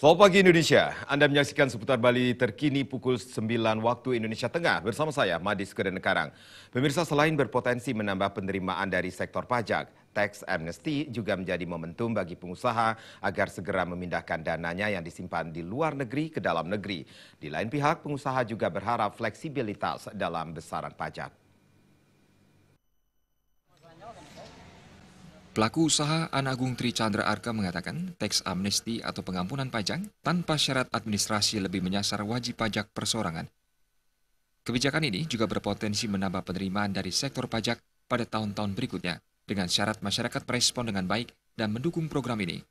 Selamat pagi Indonesia. Anda menyaksikan seputar Bali terkini pukul 9 waktu Indonesia Tengah bersama saya Madis Kedenekarang. Pemirsa selain berpotensi menambah penerimaan dari sektor pajak, tax amnesty juga menjadi momentum bagi pengusaha agar segera memindahkan dananya yang disimpan di luar negeri ke dalam negeri. Di lain pihak, pengusaha juga berharap fleksibilitas dalam besaran pajak. Pelaku usaha Anagung Tri Chandra Arka mengatakan, teks amnesti atau pengampunan pajak tanpa syarat administrasi lebih menyasar wajib pajak persorangan. Kebijakan ini juga berpotensi menambah penerimaan dari sektor pajak pada tahun-tahun berikutnya, dengan syarat masyarakat merespon dengan baik dan mendukung program ini.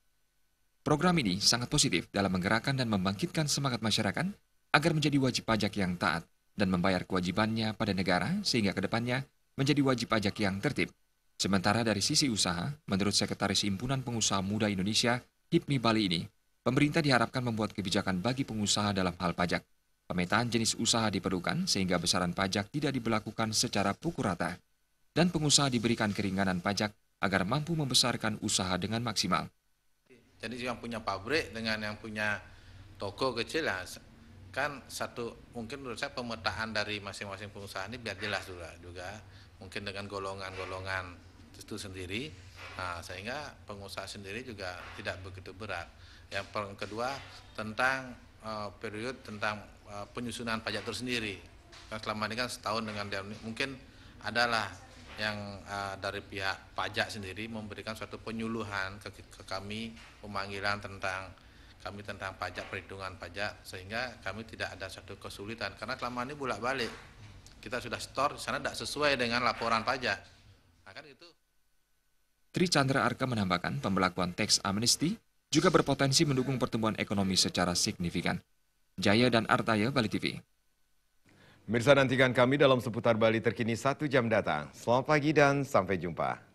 Program ini sangat positif dalam menggerakkan dan membangkitkan semangat masyarakat agar menjadi wajib pajak yang taat dan membayar kewajibannya pada negara sehingga kedepannya menjadi wajib pajak yang tertib Sementara dari sisi usaha, menurut Sekretaris Impunan Pengusaha Muda Indonesia, HIPMI Bali ini, pemerintah diharapkan membuat kebijakan bagi pengusaha dalam hal pajak. Pemetaan jenis usaha diperlukan sehingga besaran pajak tidak diberlakukan secara pukul rata. Dan pengusaha diberikan keringanan pajak agar mampu membesarkan usaha dengan maksimal. Jadi yang punya pabrik dengan yang punya toko kecil lah, kan satu mungkin menurut saya pemetaan dari masing-masing pengusaha ini biar jelas juga mungkin dengan golongan-golongan itu sendiri nah, sehingga pengusaha sendiri juga tidak begitu berat yang kedua tentang uh, eh, periode tentang uh, penyusunan pajak tersendiri kan selama ini kan setahun dengan dia mungkin adalah yang uh, dari pihak pajak sendiri memberikan suatu penyuluhan ke, ke kami pemanggilan tentang kami tentang pajak perhitungan pajak sehingga kami tidak ada satu kesulitan karena selama ini bolak balik kita sudah store di sana tidak sesuai dengan laporan pajak akan nah, kan itu Tri Chandra Arka menambahkan pemberlakuan teks amnesti juga berpotensi mendukung pertumbuhan ekonomi secara signifikan. Jaya dan Artaya, Bali TV. Mirsa nantikan kami dalam seputar Bali terkini satu jam datang. Selamat pagi dan sampai jumpa.